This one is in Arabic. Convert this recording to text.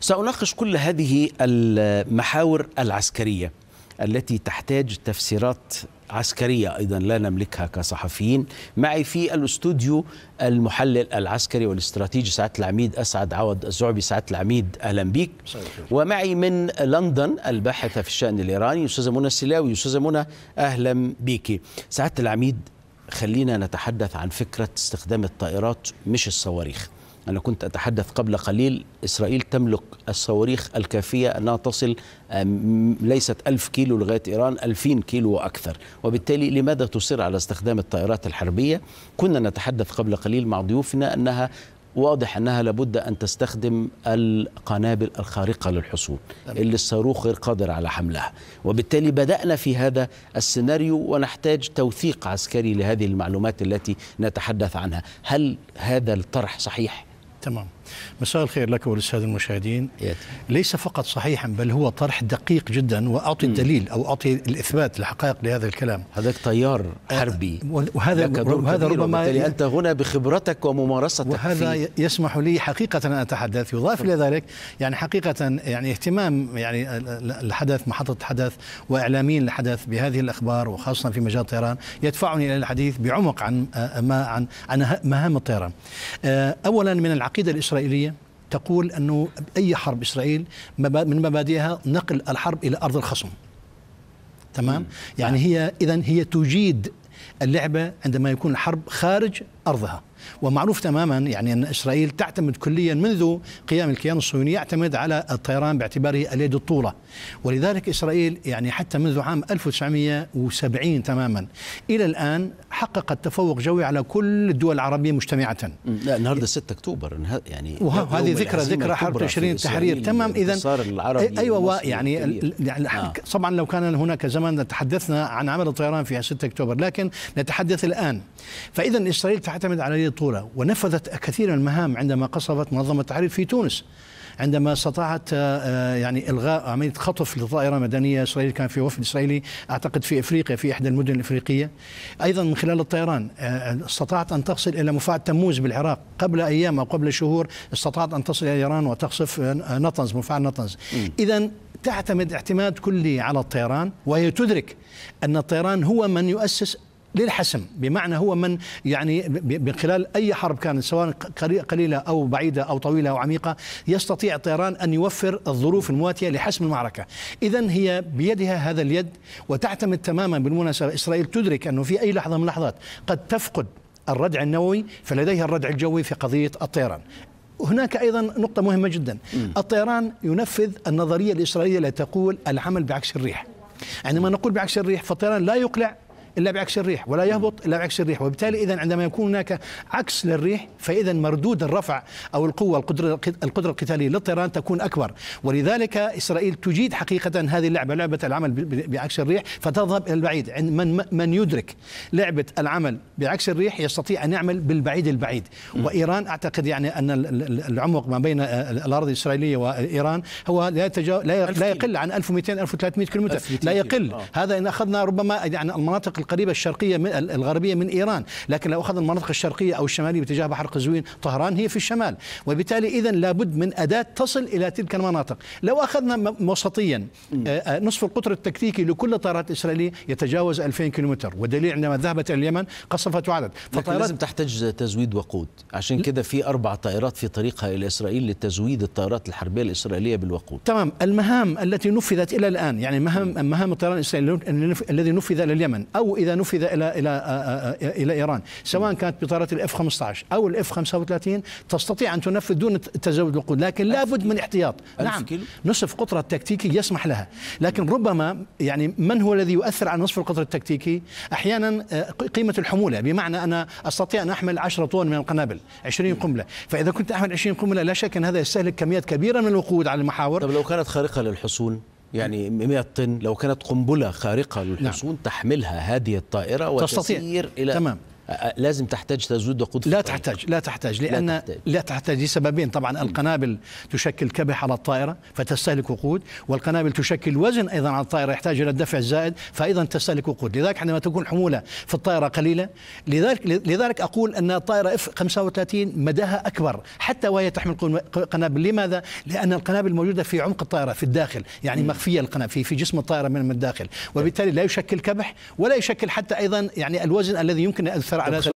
سأناقش كل هذه المحاور العسكرية التي تحتاج تفسيرات عسكرية أيضا لا نملكها كصحفيين معي في الأستوديو المحلل العسكري والاستراتيجي سعادة العميد أسعد عوض الزعبي سعادة العميد أهلا بك ومعي من لندن الباحثة في الشأن الإيراني أستاذة منى السلاوي أستاذة منى أهلا بك سعادة العميد خلينا نتحدث عن فكرة استخدام الطائرات مش الصواريخ أنا كنت أتحدث قبل قليل إسرائيل تملك الصواريخ الكافية أنها تصل ليست ألف كيلو لغاية إيران ألفين كيلو وأكثر وبالتالي لماذا تصر على استخدام الطائرات الحربية كنا نتحدث قبل قليل مع ضيوفنا أنها واضح انها لابد ان تستخدم القنابل الخارقه للحصول اللي الصاروخ غير قادر على حملها وبالتالي بدانا في هذا السيناريو ونحتاج توثيق عسكري لهذه المعلومات التي نتحدث عنها هل هذا الطرح صحيح optimum. مساء الخير لك وللسادة المشاهدين ليس فقط صحيحا بل هو طرح دقيق جدا وأعطي الدليل أو أعطي الإثبات الحقائق لهذا الكلام هذاك تيار أه، حربي وهذا وهذا ربما أنت هنا بخبرتك وممارستك وهذا فيه. يسمح لي حقيقة أن أتحدث يضاف إلى ذلك يعني حقيقة يعني اهتمام يعني الحدث محطة الحدث وإعلاميين الحدث بهذه الأخبار وخاصة في مجال الطيران يدفعني إلى الحديث بعمق عن آه، ما عن عن أه- مهام الطيران أولا من العقيدة الإسرائيلية الإسرائيلية تقول أنه أي حرب إسرائيل من مبادئها نقل الحرب إلى أرض الخصم تمام مم. يعني هي إذا هي تجيد اللعبة عندما يكون الحرب خارج أرضها ومعروف تماما يعني أن إسرائيل تعتمد كليا منذ قيام الكيان الصهيوني يعتمد على الطيران باعتباره اليد الطولة ولذلك إسرائيل يعني حتى منذ عام 1970 تماما إلى الآن حققت تفوق جوي على كل الدول العربية مجتمعة لا النهاردة 6 أكتوبر يعني وهذه ذكرى ذكرى حرب تشرين التحرير تمام إذا أيوة يعني آه. طبعا لو كان هناك زمن تحدثنا عن عمل الطيران في 6 أكتوبر لكن نتحدث الآن فإذا إسرائيل تعتمد على عرضية طولة ونفذت كثير المهام عندما قصفت منظمة التحرير في تونس عندما استطاعت آه، آه، يعني الغاء عمليه خطف لطائره مدنيه اسرائيليه كان في وفد اسرائيلي اعتقد في افريقيا في احدى المدن الافريقيه ايضا من خلال الطيران آه، استطاعت ان تصل الى مفاعل تموز بالعراق قبل ايام او قبل شهور استطاعت ان تصل الى ايران وتقصف نطنز مفاعل نطنز اذا تعتمد اعتماد كلي على الطيران وهي تدرك ان الطيران هو من يؤسس للحسم بمعنى هو من يعني من خلال أي حرب كانت سواء قليلة أو بعيدة أو طويلة أو عميقة يستطيع الطيران أن يوفر الظروف المواتية لحسم المعركة إذا هي بيدها هذا اليد وتعتمد تماما بالمناسبة إسرائيل تدرك أنه في أي لحظة من اللحظات قد تفقد الردع النووي فلديها الردع الجوي في قضية الطيران هناك ايضا نقطه مهمه جدا الطيران ينفذ النظريه الاسرائيليه التي تقول العمل بعكس الريح عندما نقول بعكس الريح فالطيران لا يقلع إلا بعكس الريح ولا يهبط إلا بعكس الريح وبالتالي إذا عندما يكون هناك عكس للريح فإذا مردود الرفع أو القوة القدرة القدرة القتالية للطيران تكون أكبر ولذلك إسرائيل تجيد حقيقة هذه اللعبة لعبة العمل بعكس الريح فتذهب إلى البعيد من من يدرك لعبة العمل بعكس الريح يستطيع أن يعمل بالبعيد البعيد وإيران أعتقد يعني أن العمق ما بين آه، الأراضي الإسرائيلية وإيران هو لا لا يقل عن 1200 1300 كيلومتر لا يقل آه. هذا إن أخذنا ربما يعني المناطق القريبة الشرقية من الغربية من إيران لكن لو أخذ المناطق الشرقية أو الشمالية باتجاه بحر قزوين طهران هي في الشمال وبالتالي إذا لابد من أداة تصل إلى تلك المناطق لو أخذنا وسطيا آه، آه، نصف القطر التكتيكي لكل الطائرات الإسرائيلية يتجاوز 2000 كيلومتر والدليل عندما ذهبت إلى اليمن قصفت وعدت فطائرات لازم تحتاج تزويد وقود عشان كده في أربع طائرات في طريقها إلى إسرائيل لتزويد الطائرات الحربية الإسرائيلية بالوقود تمام المهام التي نفذت إلى الآن يعني مهام مهام الطيران الإسرائيلي الذي نفذ إلى اليمن أو إذا نفذ إلى إلى إلى إيران سواء كانت بطائرة الإف 15 أو الإف 35 تستطيع أن تنفذ دون تزود القوة لكن لابد من احتياط نعم نصف قطرة التكتيكي يسمح لها لكن ربما يعني من هو الذي يؤثر على نصف القطر التكتيكي أحيانا آه، قيمة الحمولة بمعنى أنا أستطيع أن أحمل 10 طن من القنابل 20 قنبلة فإذا كنت أحمل 20 قنبلة لا شك أن هذا يستهلك كميات كبيرة من الوقود على المحاور طب لو كانت خارقة للحصول يعني 100 طن لو كانت قنبله خارقه للحصون نعم. تحملها هذه الطائره وتسير تستطيع. الى تمام لازم تحتاج تزود وقود طيب. لا تحتاج لا تحتاج لان لا تحتاج, لسببين طبعا القنابل تشكل كبح على الطائره فتستهلك وقود والقنابل تشكل وزن ايضا على الطائره يحتاج الى الدفع الزائد فايضا تستهلك وقود لذلك عندما تكون الحموله في الطائره قليله لذلك لذلك اقول ان الطائره اف 35 مداها اكبر حتى وهي تحمل قنابل لماذا؟ لان القنابل موجوده في عمق الطائره في الداخل يعني مخفيه القنابل في في جسم الطائره من الداخل طيب. وبالتالي لا يشكل كبح ولا يشكل حتى ايضا يعني الوزن الذي يمكن ان على